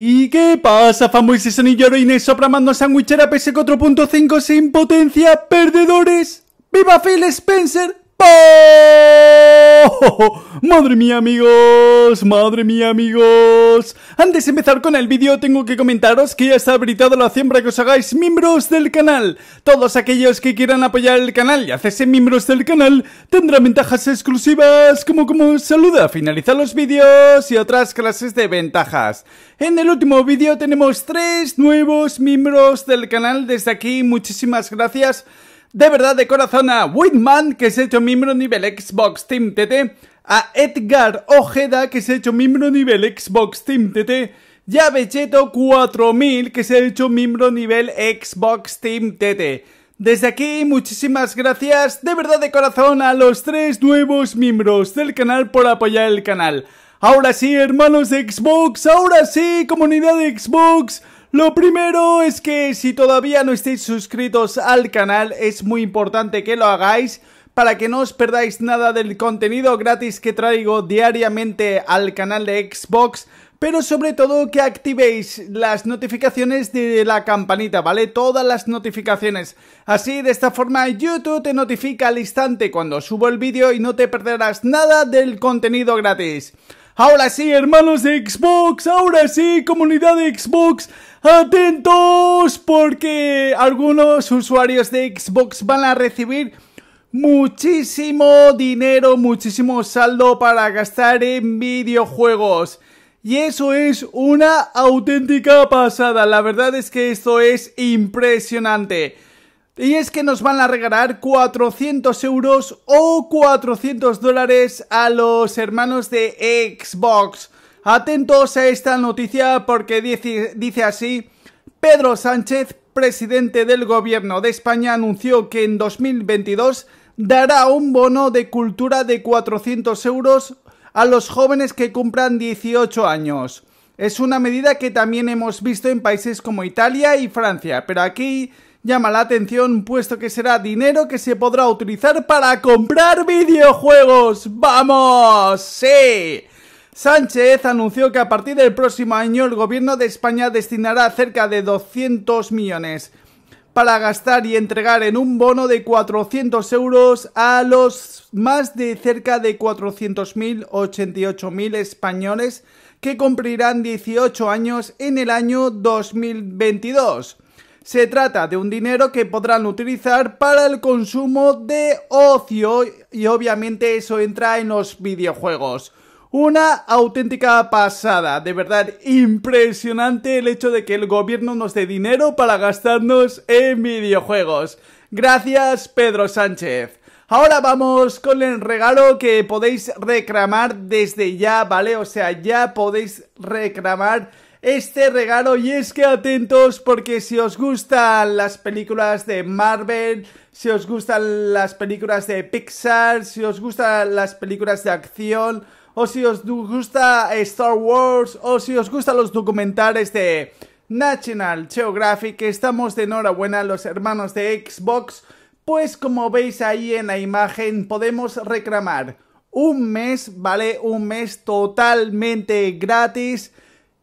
¿Y qué pasa, fanboys y sonilloreines sopramando sandwichera PS4.5 sin potencia, perdedores? ¡Viva Phil Spencer! ¡Oh! Madre mía amigos, madre mía amigos Antes de empezar con el vídeo tengo que comentaros que ya está habilitado la siembra que os hagáis miembros del canal Todos aquellos que quieran apoyar el canal y hacerse miembros del canal Tendrán ventajas exclusivas como como saluda, finalizar los vídeos y otras clases de ventajas En el último vídeo tenemos tres nuevos miembros del canal Desde aquí muchísimas gracias de verdad de corazón a Whitman, que se ha hecho miembro nivel Xbox Team TT, a Edgar Ojeda, que se ha hecho miembro nivel Xbox Team TT, y a Becheto 4000, que se ha hecho miembro nivel Xbox Team TT. Desde aquí, muchísimas gracias de verdad de corazón a los tres nuevos miembros del canal por apoyar el canal. Ahora sí, hermanos de Xbox, ahora sí, comunidad de Xbox, lo primero es que si todavía no estáis suscritos al canal es muy importante que lo hagáis para que no os perdáis nada del contenido gratis que traigo diariamente al canal de Xbox, pero sobre todo que activéis las notificaciones de la campanita, ¿vale? Todas las notificaciones. Así, de esta forma, YouTube te notifica al instante cuando subo el vídeo y no te perderás nada del contenido gratis. Ahora sí, hermanos de Xbox, ahora sí, comunidad de Xbox, atentos porque algunos usuarios de Xbox van a recibir muchísimo dinero, muchísimo saldo para gastar en videojuegos. Y eso es una auténtica pasada, la verdad es que esto es impresionante. Y es que nos van a regalar 400 euros o 400 dólares a los hermanos de Xbox. Atentos a esta noticia porque dice, así, Pedro Sánchez, presidente del gobierno de España, anunció que en 2022 dará un bono de cultura de 400 euros a los jóvenes que cumplan 18 años. Es una medida que también hemos visto en países como Italia y Francia, pero aquí llama la atención puesto que será dinero que se podrá utilizar para comprar videojuegos. ¡Vamos! ¡Sí! Sánchez anunció que a partir del próximo año el gobierno de España destinará cerca de 200 millones para gastar y entregar en un bono de 400 euros a los más de cerca de 400.000, 88.000 españoles que cumplirán 18 años en el año 2022. Se trata de un dinero que podrán utilizar para el consumo de ocio y obviamente eso entra en los videojuegos. Una auténtica pasada, de verdad impresionante el hecho de que el gobierno nos dé dinero para gastarnos en videojuegos. Gracias Pedro Sánchez. Ahora vamos con el regalo que podéis reclamar desde ya, ¿vale? O sea, ya podéis reclamar este regalo y es que atentos porque si os gustan las películas de Marvel, si os gustan las películas de Pixar, si os gustan las películas de acción, o si os gusta Star Wars, o si os gustan los documentales de National Geographic, estamos de enhorabuena los hermanos de Xbox, pues como veis ahí en la imagen podemos reclamar un mes, ¿vale? Un mes totalmente gratis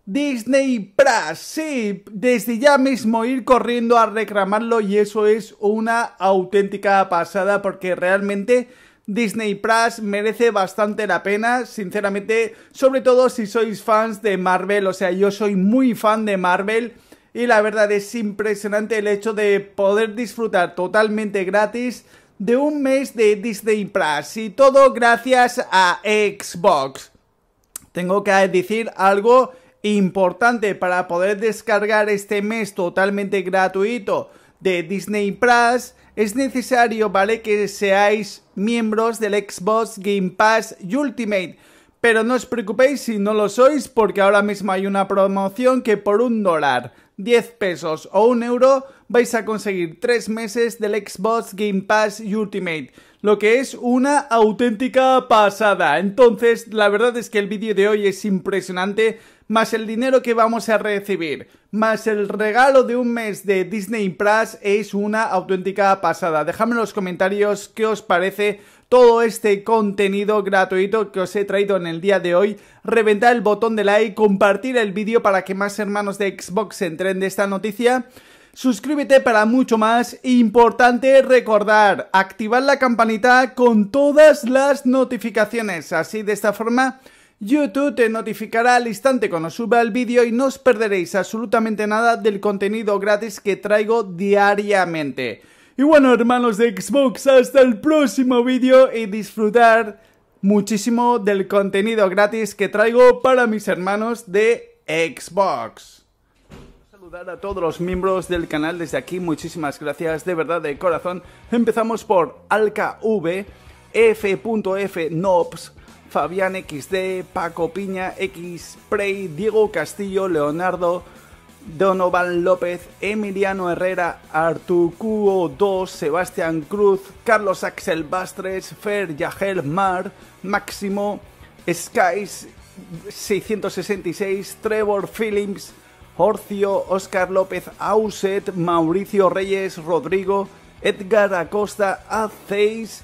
Disney Plus, sí, desde ya mismo ir corriendo a reclamarlo y eso es una auténtica pasada porque realmente Disney Plus merece bastante la pena, sinceramente, sobre todo si sois fans de Marvel, o sea, yo soy muy fan de Marvel y la verdad es impresionante el hecho de poder disfrutar totalmente gratis de un mes de Disney Plus y todo gracias a Xbox. Tengo que decir algo importante para poder descargar este mes totalmente gratuito de Disney Plus, es necesario, ¿vale? Que seáis miembros del Xbox Game Pass Ultimate. Pero no os preocupéis si no lo sois, porque ahora mismo hay una promoción que por un dólar, 10 pesos o un euro vais a conseguir 3 meses del Xbox Game Pass Ultimate, lo que es una auténtica pasada. Entonces, la verdad es que el vídeo de hoy es impresionante más el dinero que vamos a recibir, más el regalo de un mes de Disney Plus es una auténtica pasada. Dejadme en los comentarios qué os parece todo este contenido gratuito que os he traído en el día de hoy. Reventar el botón de like, compartir el vídeo para que más hermanos de Xbox entren de esta noticia. Suscríbete para mucho más. Importante recordar activar la campanita con todas las notificaciones. Así de esta forma YouTube te notificará al instante cuando suba el vídeo y no os perderéis absolutamente nada del contenido gratis que traigo diariamente. Y bueno, hermanos de Xbox, hasta el próximo vídeo y disfrutar muchísimo del contenido gratis que traigo para mis hermanos de Xbox. Saludar a todos los miembros del canal desde aquí, muchísimas gracias de verdad de corazón. Empezamos por AlkaV, Fabián XD, Paco Piña, X Prey, Diego Castillo, Leonardo, Donovan López, Emiliano Herrera, Artucuo 2, Sebastián Cruz, Carlos Axel Bastres, Fer Yagel Mar, Máximo, Skies 666, Trevor Phillips, Horcio, Oscar López Auset, Mauricio Reyes, Rodrigo, Edgar Acosta, Aceis.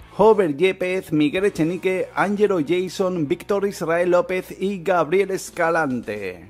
Hover Yepez, Miguel Echenique, Angelo Jason, Víctor Israel López y Gabriel Escalante.